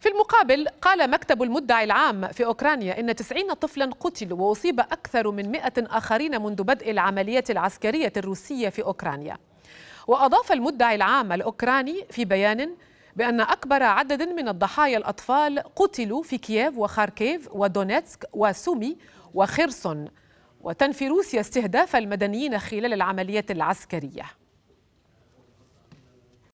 في المقابل قال مكتب المدعي العام في أوكرانيا إن 90 طفلا قتلوا وأصيب أكثر من 100 آخرين منذ بدء العملية العسكرية الروسية في أوكرانيا وأضاف المدعي العام الأوكراني في بيان بأن أكبر عدد من الضحايا الأطفال قتلوا في كييف وخاركيف ودونيتسك وسومي وخيرسون وتنفي روسيا استهداف المدنيين خلال العمليات العسكرية